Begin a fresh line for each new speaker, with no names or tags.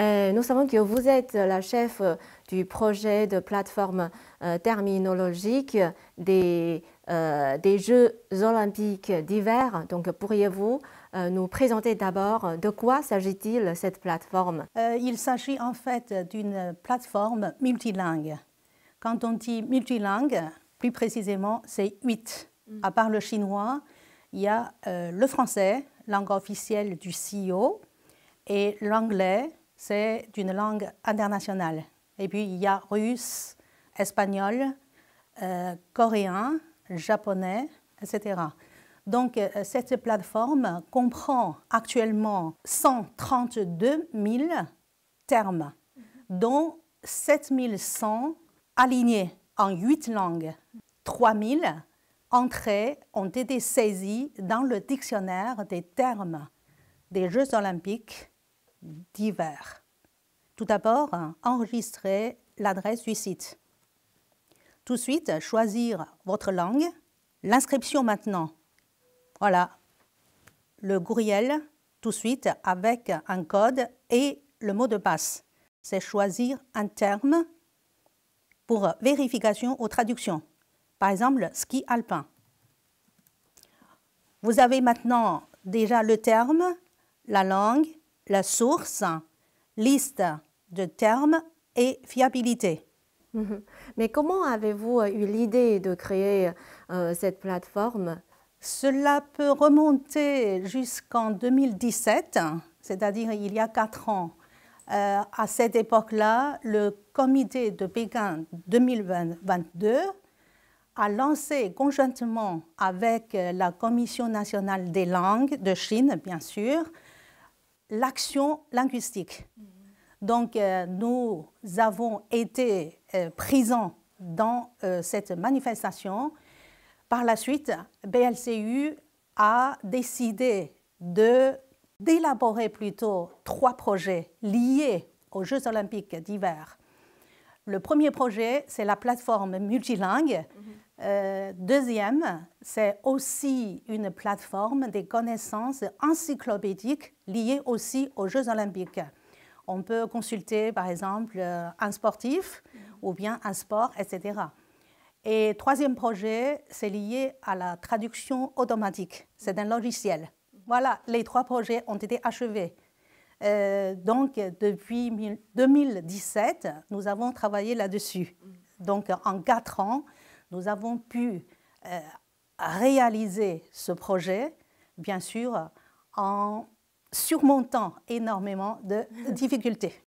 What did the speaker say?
Euh, nous savons que vous êtes la chef euh, du projet de plateforme euh, terminologique des, Jeux olympiques d'hiver. Donc pourriez-vous nous présenter d'abord de quoi s'agit-il cette plateforme Il s'agit en fait d'une plateforme multilingue. Quand on dit multilingue, plus précisément, c'est huit. Mm. À part le chinois, il y a le français, langue officielle du CIO, e et l'anglais, c'est d'une langue internationale. Et puis il y a russe, espagnol, euh, coréen, japonais, etc. Donc euh, cette plateforme comprend actuellement 132 000 termes, dont 7 100 alignés en 8 langues. 3 000 entrées ont été saisies dans le dictionnaire des termes des Jeux olympiques divers. Tout d'abord, enregistrer l'adresse du site. Tout de suite, choisir votre langue. L'inscription maintenant. Voilà, le courriel tout de suite avec un code et le mot de passe. C'est choisir un terme pour vérification ou traduction. Par exemple, ski alpin. Vous avez maintenant déjà le terme, la langue la source, liste de termes et fiabilité. Mhm. Mais comment avez-vous euh, eu l'idée de créer euh, cette plateforme Cela peut remonter jusqu'en 2017, c'est-à-dire il y a quatre ans. Euh, à cette époque-là, le comité de Pékin 2022 a lancé conjointement avec la Commission nationale des langues de Chine, bien sûr, l'action linguistique. Donc, euh, nous avons été euh, présents dans euh, cette manifestation. Par la suite, BLCU a décidé d'élaborer plutôt trois projets liés aux Jeux olympiques d'hiver. Le premier projet, c'est la plateforme multilingue. Euh, deuxième, c'est aussi une plateforme des connaissances encyclopédiques liées aussi aux Jeux olympiques. On peut consulter, par exemple, euh, un sportif mm-hmm. ou bien un sport, etc. Et troisième projet, c'est lié à la traduction automatique. C'est un logiciel. Mm-hmm. Voilà, les trois projets ont été achevés. Euh, donc, depuis 2017, nous avons travaillé là-dessus. Mm-hmm. Donc, en quatre ans, nous avons pu euh, réaliser ce projet, bien sûr, en surmontant énormément de difficultés.